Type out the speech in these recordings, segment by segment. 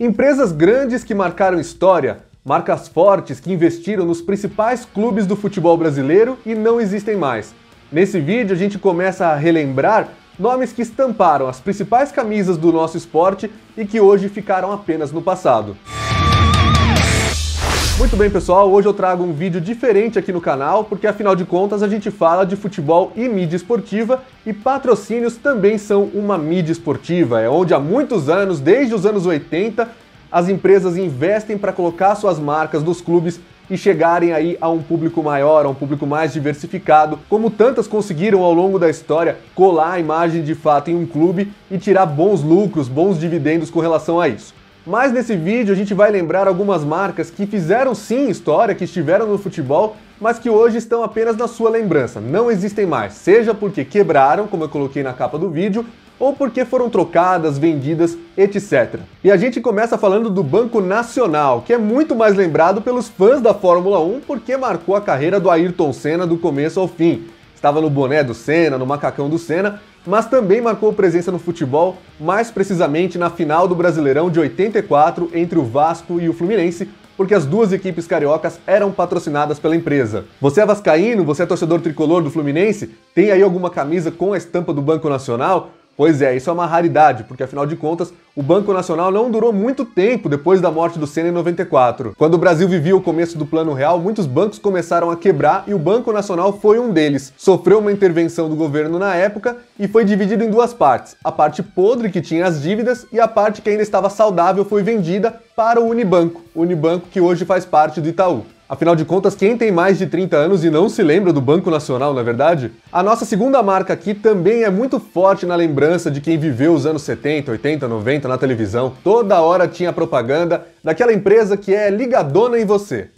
Empresas grandes que marcaram história, marcas fortes que investiram nos principais clubes do futebol brasileiro e não existem mais. Nesse vídeo a gente começa a relembrar nomes que estamparam as principais camisas do nosso esporte e que hoje ficaram apenas no passado. Muito bem, pessoal, hoje eu trago um vídeo diferente aqui no canal, porque afinal de contas a gente fala de futebol e mídia esportiva e patrocínios também são uma mídia esportiva. É onde há muitos anos, desde os anos 80, as empresas investem para colocar suas marcas nos clubes e chegarem aí a um público maior, a um público mais diversificado, como tantas conseguiram ao longo da história colar a imagem de fato em um clube e tirar bons lucros, bons dividendos com relação a isso. Mas nesse vídeo a gente vai lembrar algumas marcas que fizeram sim história, que estiveram no futebol, mas que hoje estão apenas na sua lembrança, não existem mais, seja porque quebraram, como eu coloquei na capa do vídeo, ou porque foram trocadas, vendidas, etc. E a gente começa falando do Banco Nacional, que é muito mais lembrado pelos fãs da Fórmula 1 porque marcou a carreira do Ayrton Senna do começo ao fim estava no boné do Senna, no macacão do Senna, mas também marcou presença no futebol, mais precisamente na final do Brasileirão de 84 entre o Vasco e o Fluminense, porque as duas equipes cariocas eram patrocinadas pela empresa. Você é vascaíno, você é torcedor tricolor do Fluminense, tem aí alguma camisa com a estampa do Banco Nacional? Pois é, isso é uma raridade, porque afinal de contas, o Banco Nacional não durou muito tempo depois da morte do Senna em 94. Quando o Brasil vivia o começo do Plano Real, muitos bancos começaram a quebrar e o Banco Nacional foi um deles. Sofreu uma intervenção do governo na época e foi dividido em duas partes. A parte podre que tinha as dívidas e a parte que ainda estava saudável foi vendida para o Unibanco, o Unibanco que hoje faz parte do Itaú. Afinal de contas, quem tem mais de 30 anos e não se lembra do Banco Nacional, na é verdade? A nossa segunda marca aqui também é muito forte na lembrança de quem viveu os anos 70, 80, 90 na televisão. Toda hora tinha propaganda daquela empresa que é ligadona em você.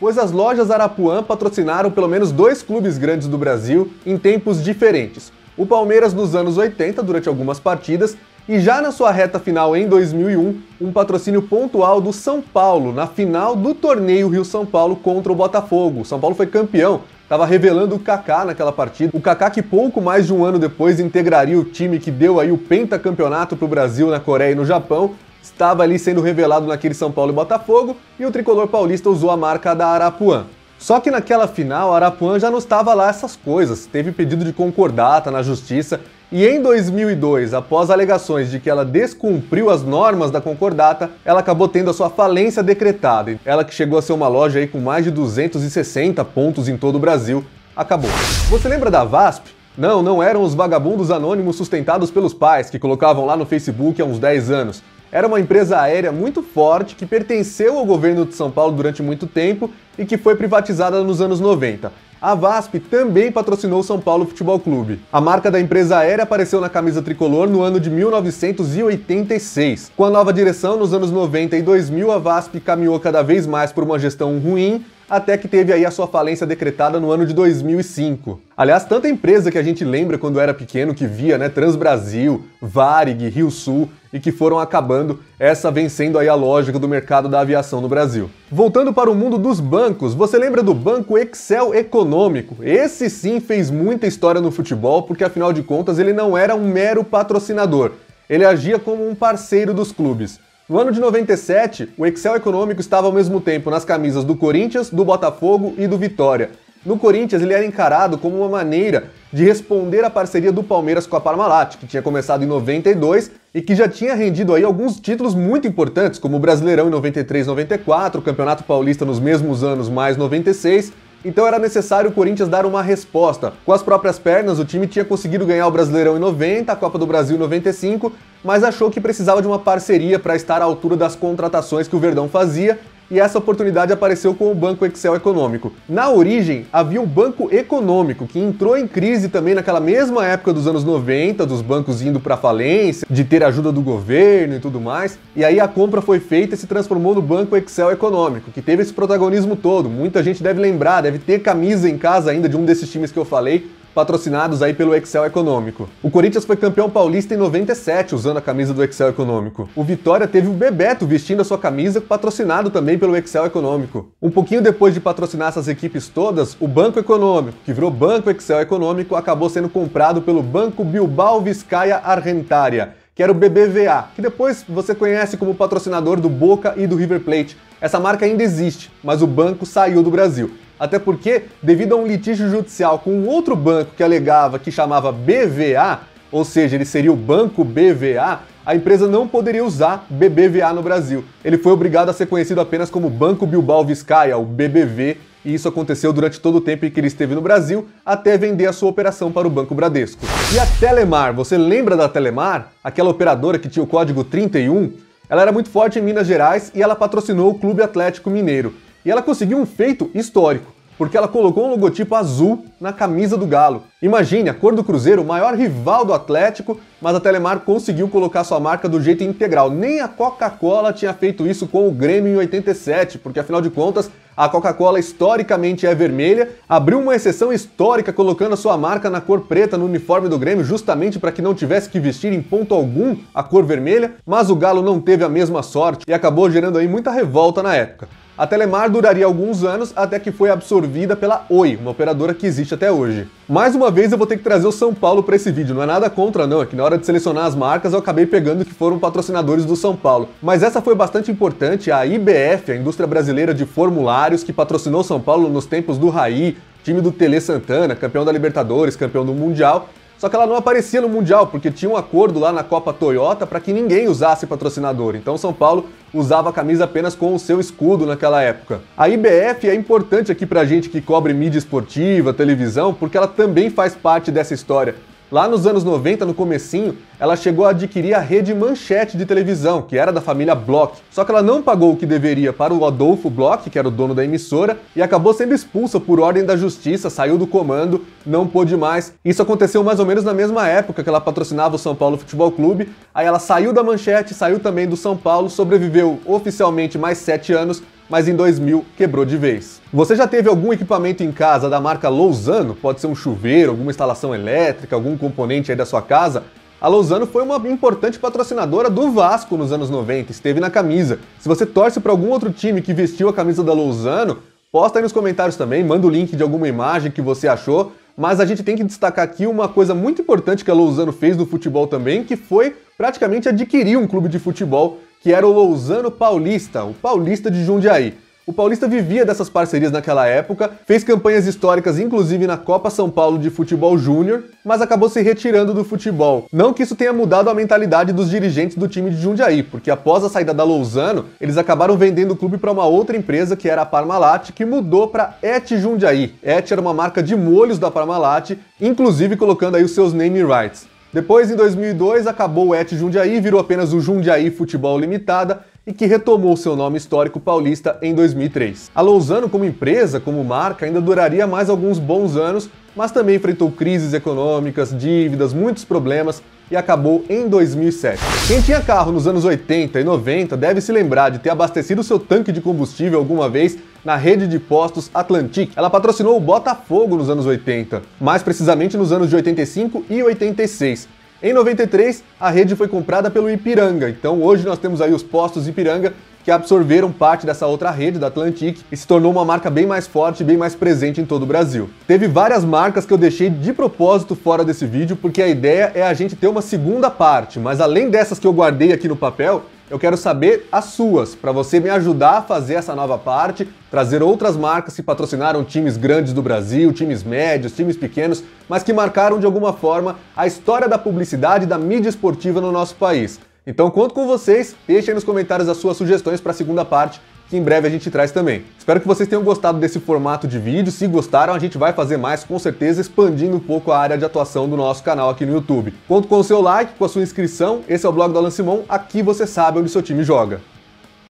pois as lojas Arapuã patrocinaram pelo menos dois clubes grandes do Brasil em tempos diferentes. O Palmeiras nos anos 80, durante algumas partidas, e já na sua reta final em 2001, um patrocínio pontual do São Paulo na final do torneio Rio-São Paulo contra o Botafogo. O São Paulo foi campeão, estava revelando o Kaká naquela partida. O Kaká que pouco mais de um ano depois integraria o time que deu aí o pentacampeonato para o Brasil na Coreia e no Japão, estava ali sendo revelado naquele São Paulo e Botafogo, e o tricolor paulista usou a marca da Arapuã. Só que naquela final, a Arapuã já não estava lá essas coisas. Teve pedido de concordata na justiça e em 2002, após alegações de que ela descumpriu as normas da concordata, ela acabou tendo a sua falência decretada. Ela que chegou a ser uma loja aí com mais de 260 pontos em todo o Brasil, acabou. Você lembra da VASP? Não, não eram os vagabundos anônimos sustentados pelos pais que colocavam lá no Facebook há uns 10 anos. Era uma empresa aérea muito forte que pertenceu ao governo de São Paulo durante muito tempo e que foi privatizada nos anos 90. A VASP também patrocinou o São Paulo Futebol Clube. A marca da empresa aérea apareceu na camisa tricolor no ano de 1986. Com a nova direção nos anos 90 e 2000, a VASP caminhou cada vez mais por uma gestão ruim até que teve aí a sua falência decretada no ano de 2005. Aliás, tanta empresa que a gente lembra quando era pequeno que via, né, Transbrasil, Varig, Rio Sul e que foram acabando, essa vencendo aí a lógica do mercado da aviação no Brasil. Voltando para o mundo dos bancos, você lembra do banco Excel Econômico? Esse sim fez muita história no futebol, porque afinal de contas ele não era um mero patrocinador. Ele agia como um parceiro dos clubes. No ano de 97, o Excel econômico estava ao mesmo tempo nas camisas do Corinthians, do Botafogo e do Vitória. No Corinthians, ele era encarado como uma maneira de responder à parceria do Palmeiras com a Parmalat, que tinha começado em 92 e que já tinha rendido aí alguns títulos muito importantes, como o Brasileirão em 93, 94, o Campeonato Paulista nos mesmos anos mais 96 então era necessário o Corinthians dar uma resposta. Com as próprias pernas, o time tinha conseguido ganhar o Brasileirão em 90, a Copa do Brasil em 95, mas achou que precisava de uma parceria para estar à altura das contratações que o Verdão fazia e essa oportunidade apareceu com o Banco Excel Econômico. Na origem, havia o um Banco Econômico, que entrou em crise também naquela mesma época dos anos 90, dos bancos indo para falência, de ter ajuda do governo e tudo mais, e aí a compra foi feita e se transformou no Banco Excel Econômico, que teve esse protagonismo todo. Muita gente deve lembrar, deve ter camisa em casa ainda de um desses times que eu falei, patrocinados aí pelo Excel Econômico. O Corinthians foi campeão paulista em 97 usando a camisa do Excel Econômico. O Vitória teve o Bebeto vestindo a sua camisa, patrocinado também pelo Excel Econômico. Um pouquinho depois de patrocinar essas equipes todas, o Banco Econômico, que virou Banco Excel Econômico, acabou sendo comprado pelo Banco Bilbao Vizcaya Argentaria, que era o BBVA, que depois você conhece como patrocinador do Boca e do River Plate. Essa marca ainda existe, mas o banco saiu do Brasil. Até porque, devido a um litígio judicial com um outro banco que alegava que chamava BVA, ou seja, ele seria o Banco BVA, a empresa não poderia usar BBVA no Brasil. Ele foi obrigado a ser conhecido apenas como Banco Bilbao Vizcaya, o BBV, e isso aconteceu durante todo o tempo em que ele esteve no Brasil, até vender a sua operação para o Banco Bradesco. E a Telemar, você lembra da Telemar? Aquela operadora que tinha o código 31? Ela era muito forte em Minas Gerais e ela patrocinou o Clube Atlético Mineiro. E ela conseguiu um feito histórico, porque ela colocou um logotipo azul na camisa do Galo. Imagine, a cor do Cruzeiro, o maior rival do Atlético, mas a Telemar conseguiu colocar sua marca do jeito integral. Nem a Coca-Cola tinha feito isso com o Grêmio em 87, porque afinal de contas, a Coca-Cola historicamente é vermelha, abriu uma exceção histórica colocando a sua marca na cor preta no uniforme do Grêmio, justamente para que não tivesse que vestir em ponto algum a cor vermelha, mas o Galo não teve a mesma sorte e acabou gerando aí muita revolta na época. A Telemar duraria alguns anos até que foi absorvida pela Oi, uma operadora que existe até hoje. Mais uma vez eu vou ter que trazer o São Paulo para esse vídeo, não é nada contra não, é que na hora de selecionar as marcas eu acabei pegando que foram patrocinadores do São Paulo. Mas essa foi bastante importante, a IBF, a indústria brasileira de formulários que patrocinou São Paulo nos tempos do Raí, time do Tele Santana, campeão da Libertadores, campeão do Mundial, só que ela não aparecia no Mundial, porque tinha um acordo lá na Copa Toyota para que ninguém usasse patrocinador. Então São Paulo usava a camisa apenas com o seu escudo naquela época. A IBF é importante aqui para gente que cobre mídia esportiva, televisão, porque ela também faz parte dessa história. Lá nos anos 90, no comecinho, ela chegou a adquirir a rede Manchete de televisão, que era da família Bloch. Só que ela não pagou o que deveria para o Adolfo Bloch, que era o dono da emissora, e acabou sendo expulsa por ordem da justiça, saiu do comando, não pôde mais. Isso aconteceu mais ou menos na mesma época que ela patrocinava o São Paulo Futebol Clube. Aí ela saiu da Manchete, saiu também do São Paulo, sobreviveu oficialmente mais sete anos mas em 2000 quebrou de vez. Você já teve algum equipamento em casa da marca Lousano? Pode ser um chuveiro, alguma instalação elétrica, algum componente aí da sua casa? A Lousano foi uma importante patrocinadora do Vasco nos anos 90, esteve na camisa. Se você torce para algum outro time que vestiu a camisa da Lousano, posta aí nos comentários também, manda o link de alguma imagem que você achou. Mas a gente tem que destacar aqui uma coisa muito importante que a Lousano fez no futebol também, que foi praticamente adquirir um clube de futebol que era o Lousano Paulista, o paulista de Jundiaí. O Paulista vivia dessas parcerias naquela época, fez campanhas históricas inclusive na Copa São Paulo de Futebol Júnior, mas acabou se retirando do futebol. Não que isso tenha mudado a mentalidade dos dirigentes do time de Jundiaí, porque após a saída da Lousano, eles acabaram vendendo o clube para uma outra empresa que era a Parmalat, que mudou para Et Jundiaí. Et era uma marca de molhos da Parmalat, inclusive colocando aí os seus name rights. Depois, em 2002, acabou o ET Jundiaí, virou apenas o Jundiaí Futebol Limitada e que retomou seu nome histórico paulista em 2003. A Lousano, como empresa, como marca, ainda duraria mais alguns bons anos, mas também enfrentou crises econômicas, dívidas, muitos problemas e acabou em 2007. Quem tinha carro nos anos 80 e 90 deve se lembrar de ter abastecido seu tanque de combustível alguma vez na rede de postos Atlantique. Ela patrocinou o Botafogo nos anos 80, mais precisamente nos anos de 85 e 86, em 93, a rede foi comprada pelo Ipiranga, então hoje nós temos aí os postos Ipiranga que absorveram parte dessa outra rede da Atlantic e se tornou uma marca bem mais forte e bem mais presente em todo o Brasil. Teve várias marcas que eu deixei de propósito fora desse vídeo, porque a ideia é a gente ter uma segunda parte, mas além dessas que eu guardei aqui no papel, eu quero saber as suas, para você me ajudar a fazer essa nova parte, trazer outras marcas que patrocinaram times grandes do Brasil, times médios, times pequenos, mas que marcaram de alguma forma a história da publicidade e da mídia esportiva no nosso país. Então conto com vocês, deixem nos comentários as suas sugestões para a segunda parte que em breve a gente traz também. Espero que vocês tenham gostado desse formato de vídeo. Se gostaram, a gente vai fazer mais, com certeza, expandindo um pouco a área de atuação do nosso canal aqui no YouTube. Conto com o seu like, com a sua inscrição. Esse é o blog do Alan Simon. Aqui você sabe onde seu time joga.